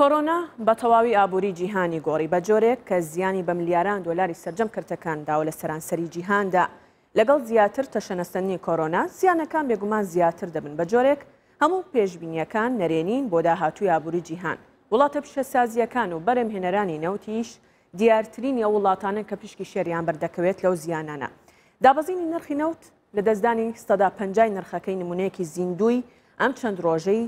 کۆرۆنا بە تەواوی ئابووری جیهانی گۆڕی بە جۆرێک کە زیانی بە ملیاران دۆلاری سرجەم کرتەکاندا و لە سەرانسەری جیهاندا لەگەڵ زیاتر تەشەنەستنی کۆرۆنا زیانەکان بێگومان زیاتر دەبن بە جۆرێک هەموو پێشببینیەکان نەرێنین بۆ داهاتووی ئابووری جیهان وڵاتە پیشەسازیەکان و بەرەمهێنەرانی نەوتیش دیارترین ئەو وڵاتانە کە پشکی شێریان بەردەکەوێت لەو زیانانە دابەزینی نرخی نەوت لە دەستدانی سەدا پنجای نرخەکەی نمونەیەکی زیندوی ئەم چەند ڕۆژەی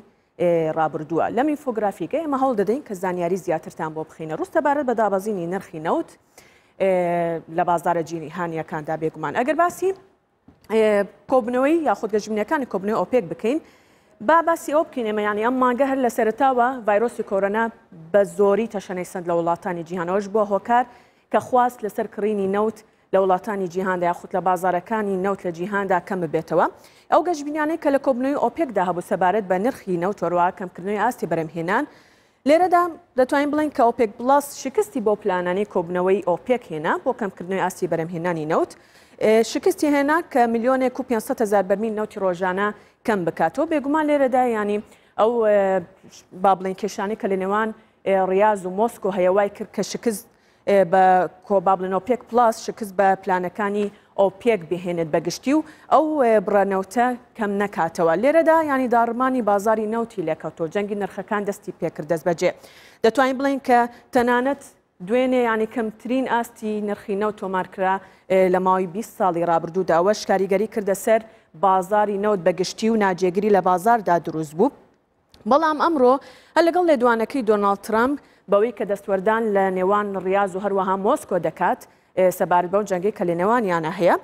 ڕابردووە لەم ئینفۆگرافیکە ئێمە هەڵ دەدەین کە زانیاری زیاترتان بۆ بخینە ڕوست دەبارەت بە دابەزینی نرخی نەوت لە بازارە جینی هاانیەکاندا بێگومان ئەگەر باسی کۆبنەوەی یاخود گەژمنیەکانی کۆبنەوە ئۆپێک بکەین با باسی ئەو بکەین ئێمەیانی ئەم ماگە هەر لە سەرتاوە ڤایرۆسی کۆرەنا بە زۆری تەشەنەی سند لە وڵاتانی جیهانەوەش بۆ هۆکار کە خواست لەسەر کڕینی نەوت لە وڵاتانی جیهاندا یاخود لە بازارەکانی نەوت لە جیهاندا کەم ببێتەوە ئەو گەشتبینانەی کە لە کۆبنەوەی ئۆپێکدا هەبوو سەبارەت بە نرخی نەوتۆڕوا کەمکردنەوەی ئاستی بەرەمهێنان لێرەدا دەتوانین بڵین کە ئۆپێک بڵاس شکستی بۆ پلانانی کۆبنەوەی ئۆپێک هێنا بۆ کەمکردنەوەی ئاستی بەرەمهێنانی نەوت شکستی هێنا کە میلیۆنێک و 500هزار بەرمیل نەوتی ڕۆژانە کەم بکاتەوە بێگومان لێرەدا ینی ئەو با بڵین کێشانی کە لە نێوان ڕاز و مۆسکۆ هەیەوای کرد کە شکست بە کۆبابلنۆپێک پلاس شکست بە پلانەکانی ئەو پێک بهێنێت بەگشتی و ئەو بڕەنەوتە کەم نەکاتەوە لێرەدا ینی داڕمانی بازاری نەوتی لێکەوتۆ جەنگی نرخەکان دەستی پێکرد دەست بەجێ دەتوانین بڵین کە تەنانەت دوێنێ ینی کەمترین ئاستی نرخی نەو تۆمارکرا لە ماوەی 20 ساڵی رابرردووداوە شکاریگەری کردە سەر بازاری نەوت بەگشتی و ناجێگیری لە بازاردا دروست بوو. بەڵام ئەمڕۆ هە لەگەڵ لێدوانەکەی دۆناالد ترامپ بەوەی کە دەستوەردان لە نێوان ڕاز و هەروەها مۆسکۆ دەکات سەبارەت بەو جەنگەی کە لە نێوانیانە هەیە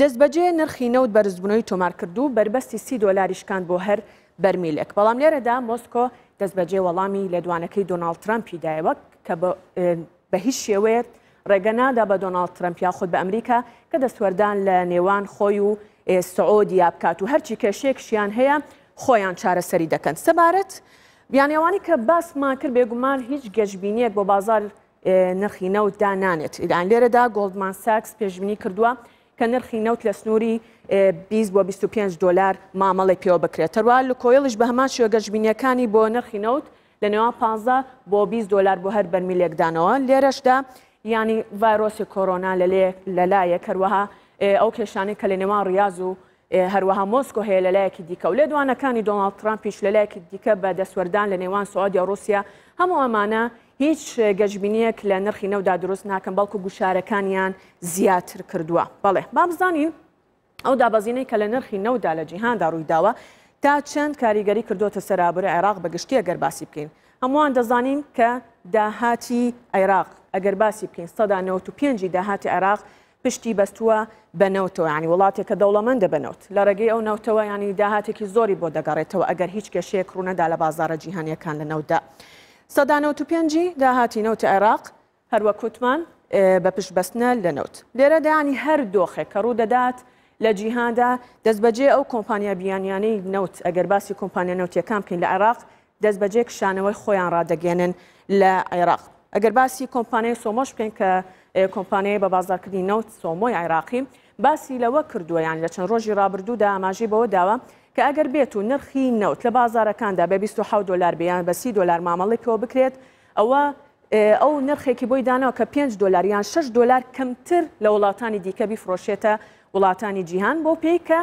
دەستبەجێ نرخینە و بەرزبوونەوەی تۆمارکردو بربەستی سی دۆلاریشکان بۆ هەر بەرمیلێک بەڵام لێرەدا مۆسکۆ دەستبەجێ وەڵامی لە دوانەکەی دۆناڵ ترامپیدایەوە کە بە هیچ شێوەیە ڕێگەنادا بە دۆناڵ ترمپیا خود بە ئەمریکا کە دەستوەردان لە نێوان خۆی و سعودیا بکات و هەرچی کێشێکشیان هەیە خۆیان چارەسەری دەکەن سەبارەت بیانیوانی کە باسمان کرد بێگومان هیچ گەشتبینیەک بۆ بازار نرخی نەوت دانانێت ئیدان لێرەدا گۆڵدمان ساکس پێشبینی کردووە کە نرخی نەوت لە سنووری 20 بۆ 25 دلار مامەڵی پێوە بکرێتەوە لە کۆیڵش بە هەمان شێوە گەشتبینیەکانی بۆ نرخی نەوت لە نێوان 15 بۆ 20 دلار بۆ هەر بەرمیلێکدانەوە لێرەشدا ینی ڤایرۆسی کۆرۆنا لەلایە کەروەها ئەو کێشانەی کە لە نێوان ڕاز و هەروەها مۆسکۆ هەیە لەلایەکی دیکە و لە دوانەکانی دۆناڵ ترامپیش لەلایەکی دیکە بە دەسوەردان لە نێوان سوادیا رووسیا هەموو ئەمانە هیچ گەژبینیەک لە نرخی نەودا دروست ناکەم بەڵکو گوشارەکانیان زیاتر کردووە بەڵێ بابزانین ئەو دابەزینەی کە لە نرخی نەودا لە جیهاندا ڕوویداوە تا چەند کاریگەری کردوتە سەرابرە عێراق بەگشتی ئەگەر باسی بکەین هەمووان دەزانین کە داهاتی عێراق ئەگەر باسی بکەین سەدا 95 داهاتی عێراق پشتی بەستووە بەنەوتەوە ینی وڵاتێکە دەوڵەمەندە بنەوت لە ڕێگەی ئەو نەوتەوە ینی داهاتێکی زۆری بۆ دەگەڕێتەوە ئەگەر هیچ کێشەیە کڕونەدا لە بازارە جیهانیەکان لە نەودا. سەدانەوت و پێنجی داهاتی نەوت عێراق هەروە کوتمان بە پشتبەستنە لە نەوت. لێرە دایانی هەر دۆخێک کە ڕوو دەدات لە جیهاندا دەستبەجێ ئەو کۆمپانیا بیانیانەی نەوت ئەگەر باسی کۆمپانیا نەوتیەکان بکەین لە عێراق دەستبەجێ کشانەوەی خۆیان ڕدەگەێنن لە عێراق. ئەگەر باسی کۆمپانیای سۆمەش بکەین کە کۆمپانیای بە بازارکردی نەوت سۆمۆی عێراقی باسی لەوە کردووەیان لە چەند ڕۆژی ڕابردوودا ئاماژی بەوە داوە کە ئەگەر بێت و نرخی نەوت لە بازارەکاندا بە 26 دلار بیان بە سی دلار مامەڵێکەوە بکرێت ئەوە ئەو نرخێکی بۆی دانەوە کە 5 دلاریان 6 دلار کەمتر لە وڵاتانی دیکە بیفرۆشێتە وڵاتانی جیهان بۆ پێی کە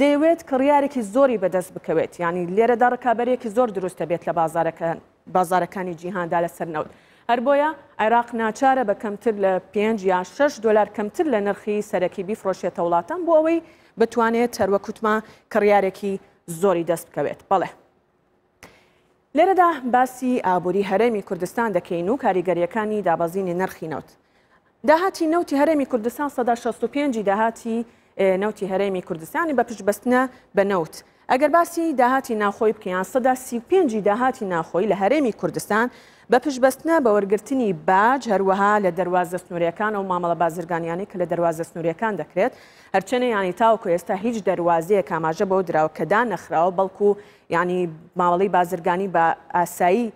دەیەوێت کڕیارێکی زۆری بەدەست بکەوێت ینی لێرەدا ڕکابەرێکی زۆر دروستە بێت لە بازارەکان بازارەکانی جیهاندا لەسەر نەوت هەر بۆیە عێراق ناچارە بە کەمتر لە 5 یا 6 دلار کەمتر لە نرخی سەرەکی بیفرۆشیێتە وڵاتم بۆ ئەوەی بتوانێت هەروەکوتمە کڕیارێکی زۆری دەست بکەوێت بەڵێ. لێرەدا باسی ئابووری هەرێمی کوردستان دەکەین و کاریگەریەکانی دابەزینی نرخی نەوت. داهاتی نەوتی هەرێمی کوردستان 1965 داهاتی نەوتی هەرێمی کوردستانی بە پشتبستنە بە نەوت. ئەگەر باسی داهاتی ناخۆی بکەیان سەدا 35 داهاتی ناخۆی لە هەرێمی کوردستان بە پشبستنە بە وەرگرتنی باج هەروەها لە دەواازە سنووریەکان و مامەڵە بازرگانیانی کە لە دەواازە سنووریەکان دەکرێت هەرچەنە ینی تاوکو ئێستا هیچ دەواازەیە کاماژە بۆ دراوکەدا نەخراوە بەڵکو ینی ماوەڵی بازرگانی بە ئاسایی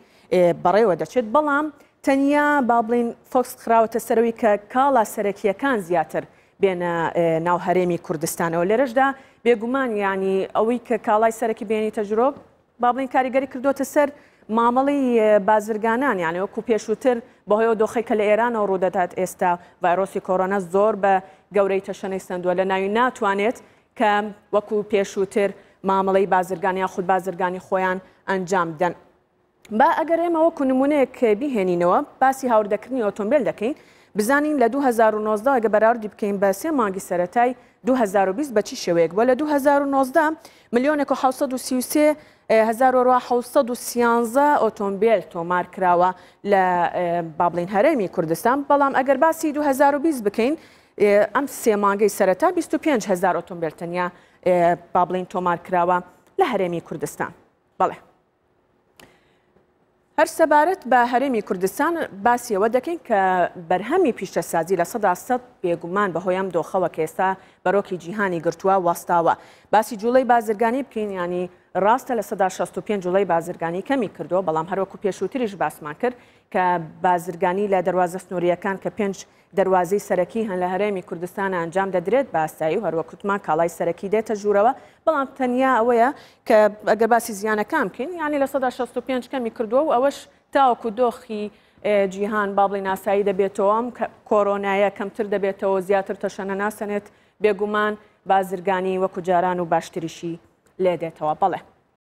بەڕێوە دەچێت بەڵام تەنیا با بڵین فۆکس خراوەتە سەروی کە کاڵا سەرەکیەکان زیاتر بێنە ناو هەرێمی کوردستانەوە لێرەشدا بێگومان ینی ئەوەی کە کاڵای سەرەکی بێنی تەجرۆب با بڵین کاریگەری کردوتە سەر مامەڵی بازرگانان یان وەکو پێشووتر بەهۆیەوە دۆخی کە لە ئێرانەوە ڕوودەدات ئێستا ڤایرۆسی کۆرۆنا زۆر بە گەورەی تەشەنەی سندووە لە ناوی ناتوانێت کە وەکو پێشووتر مامەڵی بازرگانی یا خود بازرگانی خۆیان ئەنجام دەن. با ئەگەر ئێمە وەکو نمونەیە کە بیهێنینەوە باسی هاوردەکردنی ئۆتۆمبیل دەکەین بزانین لە 2009 گە بەراردی بکەین بە سێ مانگی سەتای 2020 بەچی شێوەیەک بۆ لە 2009 میلیۆنێک و 1970 1970 ئۆتۆمبیل تۆمار کراوە لە بابلین هەرێمی کوردستان بەڵام ئەگەر باسی 2020 بکەین ئەم سێمانگەی سەرەتا 25 هزار ئۆتۆمبیلتەنیا بابلین تۆمار کراوە لە هەرێمی کوردستان بەڵێ. هەر سەبارەت بە هەرێمی کوردستان باسیەوە دەکەین کە بەرهەمی پیشەسازی لە سەدا سەد پێگومان بە هۆیان دۆخەوە کە ئێستا بەرۆکی جیهانی گرتووە وەستاوە باسی جوڵی بازرگانی بکەین ینی ڕاستە لە 1965 جوڵی بازرگانی کەمی کردو بەڵام هەروەکو پێشووتریش باسمان کرد کە بازرگانی لە دەواازە سنووریەکان کە پێنج دەواازی سەرەکی هەن لە هەرێمی کوردستان ئەنجام دەدرێت باستایی و هەروەکوتمان کاڵای سەرەکی دێتە ژوورەوە بەڵام تەنیا ئەوەیە کە ئەگەر باسی زیانەکان بکەین ینی لە 1965 کەمی کردووە و ئەوەش تاوەکو دۆخی جیهان بابڵی ناسایی دەبێتەوەم کۆرۆنایە کەمتر دەبێتەوە زیاتر تەشەنە ناسەنێت بێگومان بازرگانی وەکو جاران و باشتریشی لدى توابله